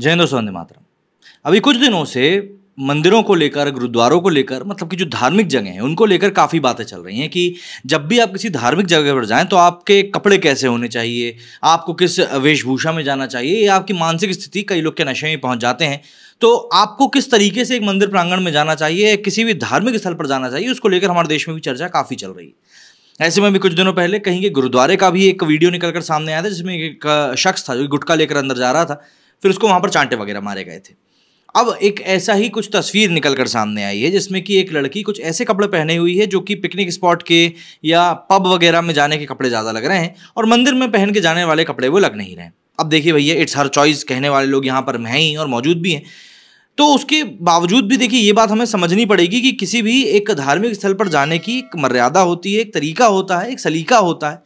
जय स्वामी मातरम अभी कुछ दिनों से मंदिरों को लेकर गुरुद्वारों को लेकर मतलब कि जो धार्मिक जगह हैं उनको लेकर काफ़ी बातें चल रही हैं कि जब भी आप किसी धार्मिक जगह पर जाएं तो आपके कपड़े कैसे होने चाहिए आपको किस वेशभूषा में जाना चाहिए या आपकी मानसिक स्थिति कई लोग के नशे में पहुंच जाते हैं तो आपको किस तरीके से एक मंदिर प्रांगण में जाना चाहिए किसी भी धार्मिक स्थल पर जाना चाहिए उसको लेकर हमारे देश में भी चर्चा काफ़ी चल रही है ऐसे में भी कुछ दिनों पहले कहीं के गुरुद्वारे का भी एक वीडियो निकल कर सामने आया था जिसमें एक शख्स था जो गुटखा लेकर अंदर जा रहा था फिर उसको वहाँ पर चांटे वगैरह मारे गए थे अब एक ऐसा ही कुछ तस्वीर निकल कर सामने आई है जिसमें कि एक लड़की कुछ ऐसे कपड़े पहने हुई है जो कि पिकनिक स्पॉट के या पब वगैरह में जाने के कपड़े ज़्यादा लग रहे हैं और मंदिर में पहन के जाने वाले कपड़े वो लग नहीं रहे अब देखिए भैया इट्स हर चॉइस कहने वाले लोग यहाँ पर हैं ही और मौजूद भी हैं तो उसके बावजूद भी देखिए ये बात हमें समझनी पड़ेगी कि किसी भी एक धार्मिक स्थल पर जाने की एक मर्यादा होती है एक तरीका होता है एक सलीका होता है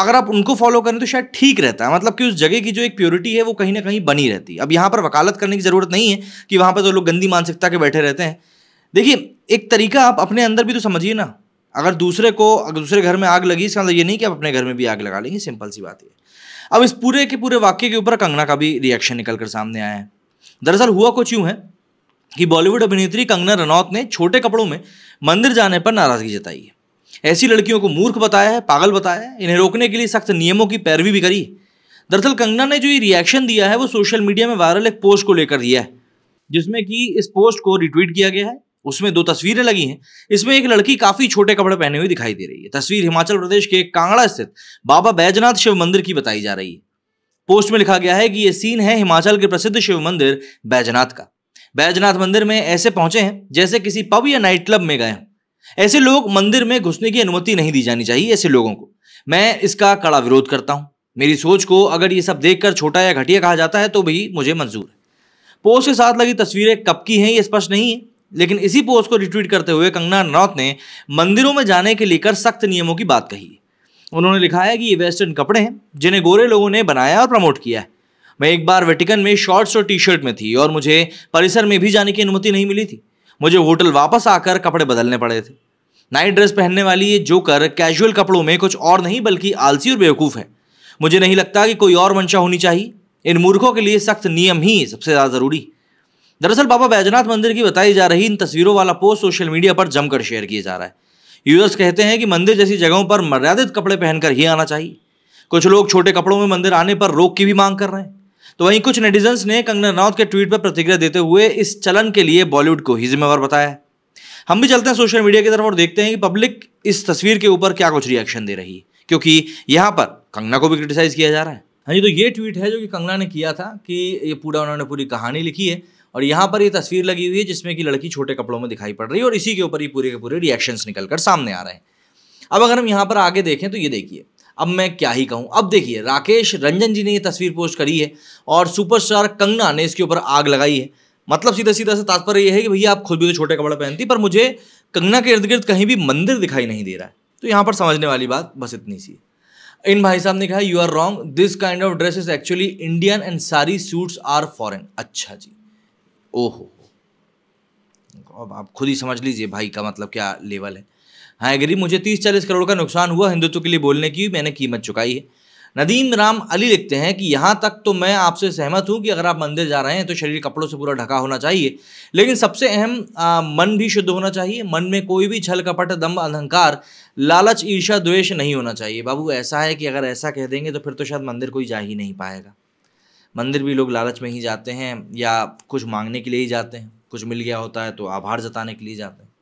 अगर आप उनको फॉलो करें तो शायद ठीक रहता है मतलब कि उस जगह की जो एक प्योरिटी है वो कहीं ना कहीं बनी रहती है अब यहाँ पर वकालत करने की ज़रूरत नहीं है कि वहाँ पर तो लोग गंदी मानसिकता के बैठे रहते हैं देखिए एक तरीका आप अपने अंदर भी तो समझिए ना अगर दूसरे को अगर दूसरे घर में आग लगी इसका मतलब ये नहीं कि आप अपने घर में भी आग लगा लेंगे सिंपल सी बात है अब इस पूरे के पूरे वाक्य के ऊपर कंगना का भी रिएक्शन निकल कर सामने आया है दरअसल हुआ कुछ यूँ है कि बॉलीवुड अभिनेत्री कंगना रनौत ने छोटे कपड़ों में मंदिर जाने पर नाराज़गी जताई है ऐसी लड़कियों को मूर्ख बताया है पागल बताया है इन्हें रोकने के लिए सख्त नियमों की पैरवी भी करी दरअसल कंगना ने जो ये रिएक्शन दिया है वो सोशल मीडिया में वायरल एक पोस्ट को लेकर दिया है जिसमें कि इस पोस्ट को रिट्वीट किया गया है उसमें दो तस्वीरें लगी हैं इसमें एक लड़की काफी छोटे कपड़े पहने हुए दिखाई दे रही है तस्वीर हिमाचल प्रदेश के कांगड़ा स्थित बाबा बैजनाथ शिव मंदिर की बताई जा रही है पोस्ट में लिखा गया है कि ये सीन है हिमाचल के प्रसिद्ध शिव मंदिर बैजनाथ का बैजनाथ मंदिर में ऐसे पहुंचे हैं जैसे किसी पब या नाइट क्लब में गए हैं ऐसे लोग मंदिर में घुसने की अनुमति नहीं दी जानी चाहिए ऐसे लोगों को मैं इसका कड़ा विरोध करता हूं मेरी सोच को अगर ये सब देखकर छोटा या घटिया कहा जाता है तो भी मुझे मंजूर है पोस्ट के साथ लगी तस्वीरें कब की हैं ये स्पष्ट नहीं है लेकिन इसी पोस्ट को रिट्वीट करते हुए कंगना रनौत ने मंदिरों में जाने के लेकर सख्त नियमों की बात कही उन्होंने लिखा है कि ये वेस्टर्न कपड़े हैं जिन्हें गोरे लोगों ने बनाया और प्रमोट किया है मैं एक बार वेटिकन में शॉर्ट्स और टी शर्ट में थी और मुझे परिसर में भी जाने की अनुमति नहीं मिली थी मुझे होटल वापस आकर कपड़े बदलने पड़े थे नाइट ड्रेस पहनने वाली ये जोकर कैजुअल कपड़ों में कुछ और नहीं बल्कि आलसी और बेवकूफ़ है मुझे नहीं लगता कि कोई और मंशा होनी चाहिए इन मूर्खों के लिए सख्त नियम ही सबसे ज़्यादा ज़रूरी दरअसल बाबा बैजनाथ मंदिर की बताई जा रही इन तस्वीरों वाला पोस्ट सोशल मीडिया पर जमकर शेयर किया जा रहा है यूजर्स कहते हैं कि मंदिर जैसी जगहों पर मर्यादित कपड़े पहनकर ही आना चाहिए कुछ लोग छोटे कपड़ों में मंदिर आने पर रोक की भी मांग कर रहे हैं तो वहीं कुछ नेटिजन्स ने कंगना रनौत के ट्वीट पर प्रतिक्रिया देते हुए इस चलन के लिए बॉलीवुड को ही जिम्मेवार बताया हम भी चलते हैं सोशल मीडिया की तरफ और देखते हैं कि पब्लिक इस तस्वीर के ऊपर क्या कुछ रिएक्शन दे रही है क्योंकि यहाँ पर कंगना को भी क्रिटिसाइज किया जा रहा है हाँ जी तो ये ट्वीट है जो कि कंगना ने किया था कि ये पूरा उन्होंने पूरी कहानी लिखी है और यहाँ पर ये तस्वीर लगी हुई है जिसमें कि लड़की छोटे कपड़ों में दिखाई पड़ रही है और इसी के ऊपर ही पूरे के पूरे रिएक्शंस निकल कर सामने आ रहे हैं अब अगर हम यहाँ पर आगे देखें तो ये देखिए अब मैं क्या ही कहूँ अब देखिए राकेश रंजन जी ने ये तस्वीर पोस्ट करी है और सुपरस्टार कंगना ने इसके ऊपर आग लगाई है मतलब सीधा सीधा सा तात्पर्य यह है कि भैया आप खुद भी तो छोटे कपड़े पहनती पर मुझे कंगना के इर्द गिर्द कहीं भी मंदिर दिखाई नहीं दे रहा है तो यहाँ पर समझने वाली बात बस इतनी सी इन भाई साहब ने कहा you are wrong this kind of dress is actually Indian and sari suits are foreign अच्छा जी ओहो अब आप खुद ही समझ लीजिए भाई का मतलब क्या लेवल है हाँ एग्री मुझे तीस चालीस करोड़ का नुकसान हुआ हिंदुत्व के लिए बोलने की मैंने कीमत चुकाई है नदीम राम अली लिखते हैं कि यहाँ तक तो मैं आपसे सहमत हूँ कि अगर आप मंदिर जा रहे हैं तो शरीर कपड़ों से पूरा ढका होना चाहिए लेकिन सबसे अहम मन भी शुद्ध होना चाहिए मन में कोई भी छल कपट दम अहंकार लालच ईर्षा द्वेष नहीं होना चाहिए बाबू ऐसा है कि अगर ऐसा कह देंगे तो फिर तो शायद मंदिर कोई जा ही नहीं पाएगा मंदिर भी लोग लालच में ही जाते हैं या कुछ मांगने के लिए ही जाते हैं कुछ मिल गया होता है तो आभार जताने के लिए जाते हैं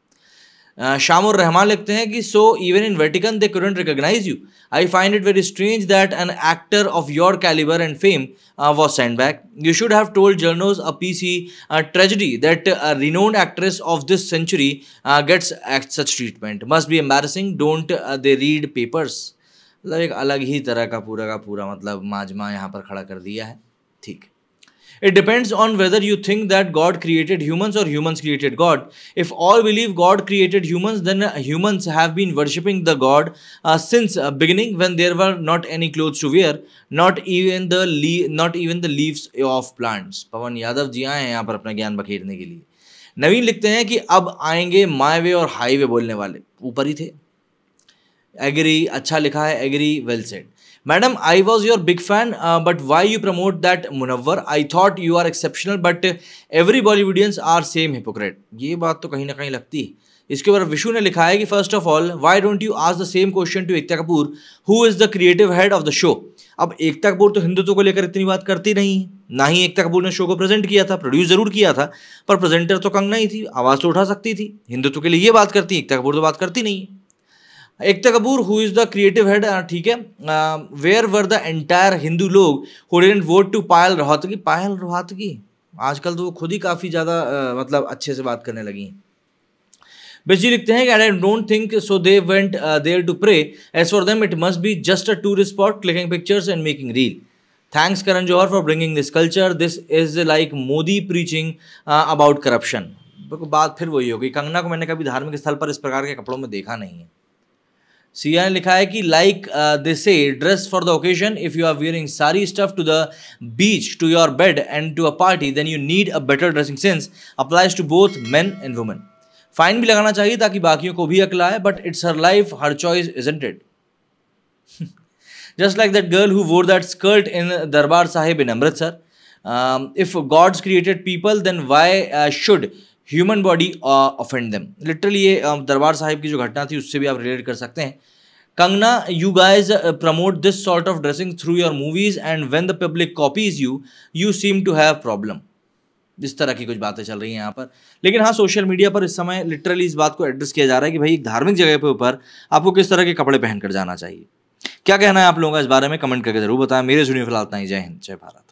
शाम और रहमान लिखते हैं कि so even in Vatican they couldn't recognise you I find it very strange that an actor of your calibre and fame was send back you should have told journos a P C tragedy that renowned actress of this century gets act such treatment must be embarrassing don't they read papers मतलब एक अलग ही तरह का पूरा का पूरा मतलब माजमा यहाँ पर खड़ा कर दिया है ठीक है It depends on whether you think that God created humans or humans created God. If all believe God created humans, then uh, humans have been worshipping the God uh, since uh, beginning when there were not any clothes to wear, not even the not even the leaves of plants. Pawan Yadav ji आए हैं यहाँ पर अपना ज्ञान बखेरने के लिए नवीन लिखते हैं कि अब आएंगे माई वे और हाईवे बोलने वाले ऊपर अच्छा लिखा है agree well said. Madam I was your big fan but why you promote that Munawar I thought you are exceptional but every Bollywoodians are same hypocrite ये बात तो कहीं ना कहीं लगती है इसके ऊपर विशु ने लिखा है कि first of all why don't you ask the same question to Ekta Kapoor who is the creative head of the show अब एकता कपूर तो हिंदुत्व को लेकर इतनी बात करती नहीं ना ही एकता कपूर ने शो को प्रेजेंट किया था प्रोड्यूस जरूर किया था पर प्रेजेंटर तो कंग नहीं थी आवाज़ तो उठा सकती थी हिंदुत्व के लिए ये बात करती एकता कपूर तो बात करती नहीं है Ekta Kapoor who is the creative head ठीक है where were the entire Hindu लोग who vote to Payal Rohatgi Payal Rohatgi आजकल तो वो खुद ही काफ़ी ज़्यादा मतलब अच्छे से बात करने लगी हैं लिखते हैं I don't think so they went there to pray as for them it must be just a tourist spot clicking pictures and making reel thanks Karan Johar for bringing this culture this is like Modi preaching about corruption बात फिर वही होगी कंगना को मैंने कभी धार्मिक स्थल पर इस प्रकार के कपड़ों में देखा नहीं है सिया ने लिखा है कि like they say dress for the occasion if you are wearing sari stuff to the beach to your bed and to a party then you need a better dressing sense applies to both man and women fine भी लगाना चाहिए ताकि बाकियों को भी अकल आए but it's her life her choice is intend just like that girl who wore that skirt in Darbar Sahib in Amritsar if God's created people then why should human body offend them literally ये दरबार um, साहिब की जो घटना थी उससे भी आप relate कर सकते हैं Kangana you guys promote this sort of dressing through your movies and when the public copies you you seem to have problem इस तरह की कुछ बातें चल रही हैं यहाँ पर लेकिन हाँ सोशल मीडिया पर इस समय लिटरली इस बात को एड्रेस किया जा रहा है कि भाई एक धार्मिक जगह के ऊपर आपको किस तरह के कपड़े पहनकर जाना चाहिए क्या कहना है आप लोगों का इस बारे में कमेंट करके जरूर बताएं मेरे सुनिए फिलहाल ही जय हिंद जय भारत